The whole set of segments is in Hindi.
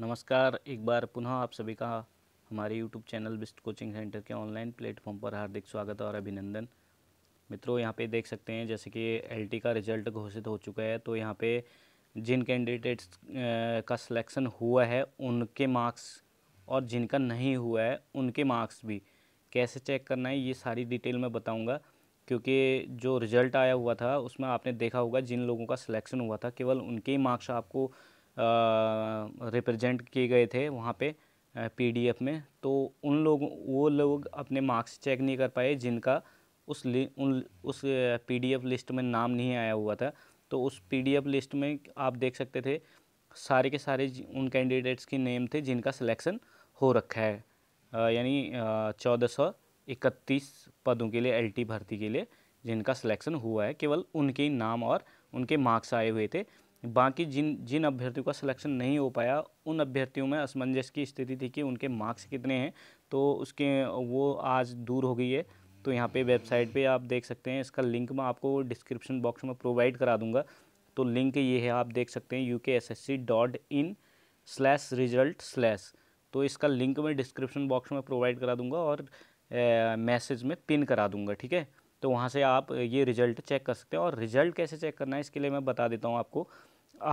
नमस्कार एक बार पुनः आप सभी का हमारे YouTube channel best coaching center के ऑनलाइन प्लेटफॉर्म पर हार्दिक स्वागत और अभिनंदन मित्रों यहाँ पे देख सकते हैं जैसे कि एलटी का रिजल्ट घोषित हो चुका है तो यहाँ पे जिन कैंडिडेट्स का सिलेक्शन हुआ है उनके मार्क्स और जिनका नहीं हुआ है उनके मार्क्स भी कैसे चेक करना है ये सारी डिटेल मैं बताऊँगा क्योंकि जो रिज़ल्ट आया हुआ था उसमें आपने देखा होगा जिन लोगों का सिलेक्शन हुआ था केवल उनके ही मार्क्स आपको रिप्रेजेंट किए गए थे वहाँ पे पीडीएफ में तो उन लोग वो लोग अपने मार्क्स चेक नहीं कर पाए जिनका उस उन उस पीडीएफ लिस्ट में नाम नहीं आया हुआ था तो उस पीडीएफ लिस्ट में आप देख सकते थे सारे के सारे उन कैंडिडेट्स के नेम थे जिनका सिलेक्शन हो रखा है यानी चौदह सौ इकतीस पदों के लिए एलटी भर्ती के लिए जिनका सिलेक्शन हुआ है केवल उनके नाम और उनके मार्क्स आए हुए थे बाकी जिन जिन अभ्यर्थियों का सिलेक्शन नहीं हो पाया उन अभ्यर्थियों में असमंजस की स्थिति थी कि उनके मार्क्स कितने हैं तो उसके वो आज दूर हो गई है तो यहाँ पे वेबसाइट पे आप देख सकते हैं इसका लिंक मैं आपको डिस्क्रिप्शन बॉक्स में प्रोवाइड करा दूँगा तो लिंक ये है आप देख सकते हैं U K S S C dot in slash result slash तो इसका लिंक मैं डिस्क्रिप्शन बॉक्स में प्रोवाइड करा दूँगा और मैसेज में पिन करा दूँगा ठीक है तो वहाँ से आप ये रिजल्ट चेक कर सकते हैं और रिजल्ट कैसे चेक करना है इसके लिए मैं बता देता हूँ आपको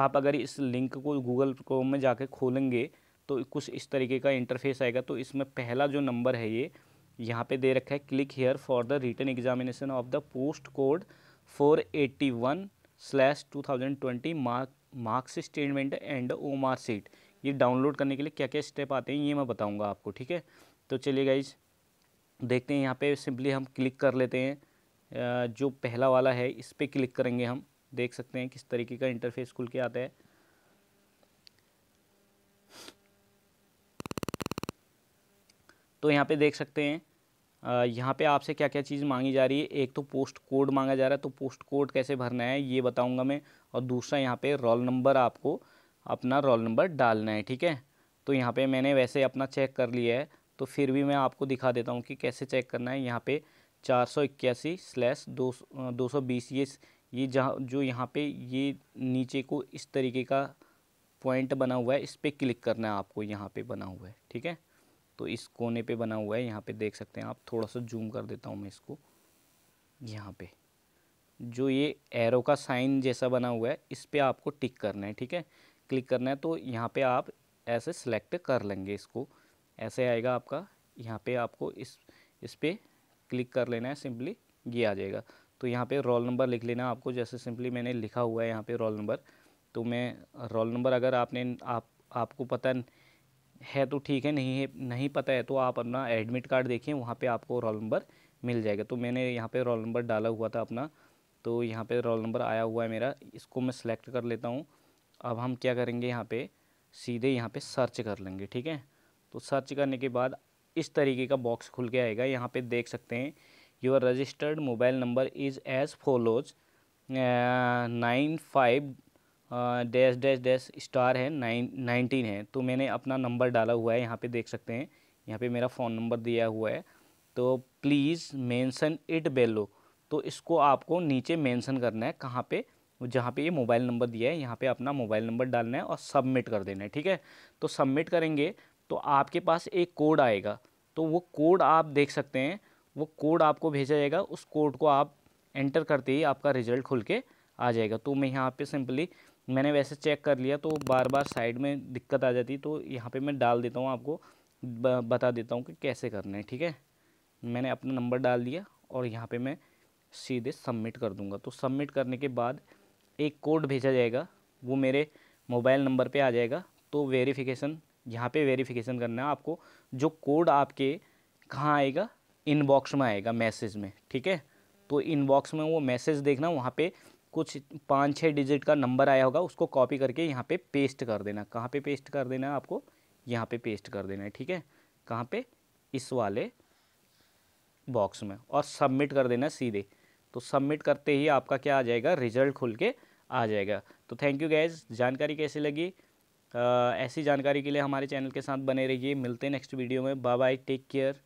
आप अगर इस लिंक को गूगल क्रोम में जाके खोलेंगे तो कुछ इस तरीके का इंटरफेस आएगा तो इसमें पहला जो नंबर है ये यहाँ पे दे रखा है click here for the return examination of the post code four eighty one slash two thousand twenty mark marks statement and O mark ये डाउनलोड करने के लिए क्या क्या स्टेप आते हैं ये मैं बताऊँगा आपको ठीक है तो चलिए गाइज देखते हैं यहाँ पे सिंपली हम क्लिक कर लेते हैं जो पहला वाला है इस पर क्लिक करेंगे हम देख सकते हैं किस तरीके का इंटरफेस खुल के आता है तो यहाँ पे देख सकते हैं यहाँ पे आपसे क्या क्या चीज़ मांगी जा रही है एक तो पोस्ट कोड मांगा जा रहा है तो पोस्ट कोड कैसे भरना है ये बताऊँगा मैं और दूसरा यहाँ पे रोल नंबर आपको अपना रोल नंबर डालना है ठीक है तो यहाँ पे मैंने वैसे अपना चेक कर लिया है तो फिर भी मैं आपको दिखा देता हूँ कि कैसे चेक करना है यहाँ पर चार सौ इक्यासी स्लैश दो दो सौ बीस ये ये जहाँ जो यहाँ पे ये नीचे को इस तरीके का पॉइंट बना हुआ है इस पर क्लिक करना है आपको यहाँ पे बना हुआ है ठीक है तो इस कोने पे बना हुआ है यहाँ पे देख सकते हैं आप थोड़ा सा जूम कर देता हूँ मैं इसको यहाँ पे जो ये एरो का साइन जैसा बना हुआ है इस पर आपको टिक करना है ठीक है क्लिक करना है तो यहाँ पर आप ऐसे सेलेक्ट कर लेंगे इसको ऐसे आएगा आपका यहाँ पर आपको इस इस पर क्लिक कर लेना है सिंपली ये आ जाएगा तो यहाँ पे रोल नंबर लिख लेना आपको जैसे सिंपली मैंने लिखा हुआ है यहाँ पे रोल नंबर तो मैं रोल नंबर अगर आपने आप आपको पता है तो ठीक है नहीं है नहीं पता है तो आप अपना एडमिट कार्ड देखें वहाँ पे आपको रोल नंबर मिल जाएगा तो मैंने यहाँ पे रोल नंबर डाला हुआ था अपना तो यहाँ पर रोल नंबर आया हुआ है मेरा इसको मैं सिलेक्ट कर लेता हूँ अब हम क्या करेंगे यहाँ पर सीधे यहाँ पर सर्च कर लेंगे ठीक है तो सर्च करने के बाद इस तरीके का बॉक्स खुल के आएगा यहाँ पे देख सकते हैं your registered mobile number is as follows nine five dash dash dash star है नाइन नाइनटीन है तो मैंने अपना नंबर डाला हुआ है यहाँ पे देख सकते हैं यहाँ पे मेरा फ़ोन नंबर दिया हुआ है तो प्लीज़ मेंशन इट बेलो तो इसको आपको नीचे मेंशन करना है कहाँ पे जहाँ पे ये मोबाइल नंबर दिया है यहाँ पे अपना मोबाइल नंबर डालना है और सबमिट कर देना है ठीक है तो सबमिट करेंगे तो आपके पास एक कोड आएगा तो वो कोड आप देख सकते हैं वो कोड आपको भेजा जाएगा उस कोड को आप एंटर करते ही आपका रिजल्ट खुल के आ जाएगा तो मैं यहाँ पे सिंपली मैंने वैसे चेक कर लिया तो बार बार साइड में दिक्कत आ जाती तो यहाँ पे मैं डाल देता हूँ आपको बता देता हूँ कि कैसे करना है ठीक है मैंने अपना नंबर डाल दिया और यहाँ पे मैं सीधे सबमिट कर दूँगा तो सबमिट करने के बाद एक कोड भेजा जाएगा वो मेरे मोबाइल नंबर पर आ जाएगा तो वेरीफिकेशन यहाँ पे वेरिफिकेशन करना है आपको जो कोड आपके कहाँ आएगा इनबॉक्स में आएगा मैसेज में ठीक है तो इनबॉक्स में वो मैसेज देखना वहाँ पे कुछ पाँच छः डिजिट का नंबर आया होगा उसको कॉपी करके यहाँ पे पेस्ट कर देना कहाँ पे पेस्ट कर देना है आपको यहाँ पे पेस्ट कर देना है ठीक है कहाँ पे इस वाले बॉक्स में और सबमिट कर देना सीधे तो सबमिट करते ही आपका क्या आ जाएगा रिजल्ट खुल के आ जाएगा तो थैंक यू गैज़ जानकारी कैसी लगी ऐसी जानकारी के लिए हमारे चैनल के साथ बने रहिए मिलते हैं नेक्स्ट वीडियो में बाय बाय टेक केयर